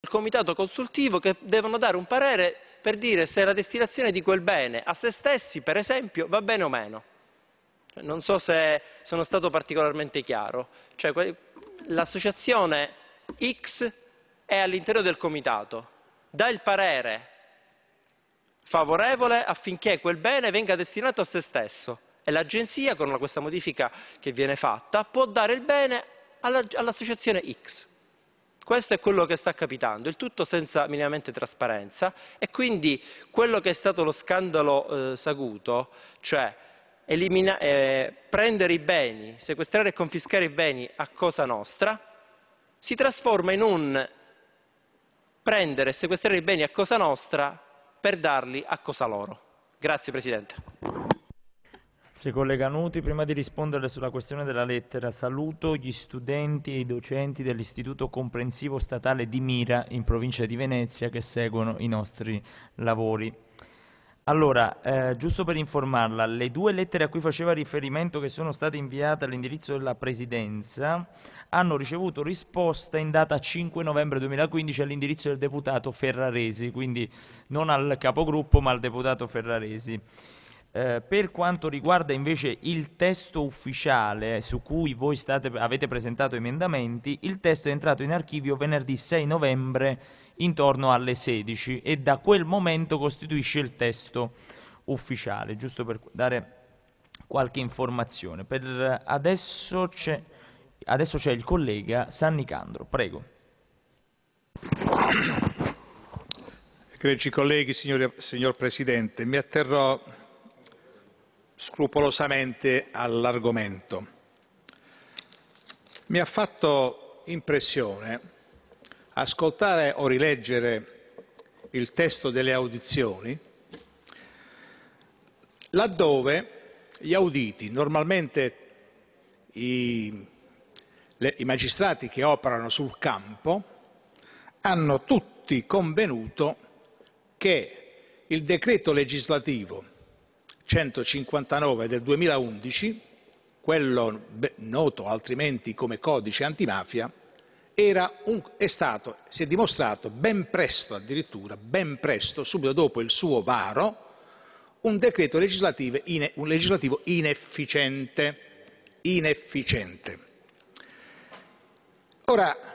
il comitato consultivo che devono dare un parere per dire se la destinazione di quel bene a se stessi, per esempio, va bene o meno. Non so se sono stato particolarmente chiaro. Cioè, l'associazione X è all'interno del comitato, dà il parere favorevole affinché quel bene venga destinato a se stesso e l'agenzia, con questa modifica che viene fatta, può dare il bene all'associazione X. Questo è quello che sta capitando, il tutto senza minimamente trasparenza e quindi quello che è stato lo scandalo eh, Saguto, cioè elimina- eh, prendere i beni, sequestrare e confiscare i beni a cosa nostra, si trasforma in un prendere e sequestrare i beni a cosa nostra per darli a cosa loro. Grazie Presidente. Si collega Nuti, prima di rispondere sulla questione della lettera, saluto gli studenti e i docenti dell'Istituto Comprensivo Statale di Mira in provincia di Venezia che seguono i nostri lavori. Allora, eh, giusto per informarla, le due lettere a cui faceva riferimento che sono state inviate all'indirizzo della Presidenza hanno ricevuto risposta in data 5 novembre 2015 all'indirizzo del deputato Ferraresi, quindi non al capogruppo ma al deputato Ferraresi. Eh, per quanto riguarda invece il testo ufficiale su cui voi state, avete presentato emendamenti, il testo è entrato in archivio venerdì 6 novembre intorno alle 16 e da quel momento costituisce il testo ufficiale, giusto per dare qualche informazione. Per adesso c'è, adesso c'è il collega San Nicandro, prego. Greci colleghi, signor, signor Presidente, mi atterrò scrupolosamente all'argomento. Mi ha fatto impressione ascoltare o rileggere il testo delle audizioni laddove gli auditi, normalmente i, le, i magistrati che operano sul campo, hanno tutti convenuto che il decreto legislativo 159 del 2011, quello noto altrimenti come codice antimafia, un, è stato, si è dimostrato ben presto, addirittura ben presto, subito dopo il suo varo, un decreto legislativo, in, un legislativo inefficiente, inefficiente. Ora,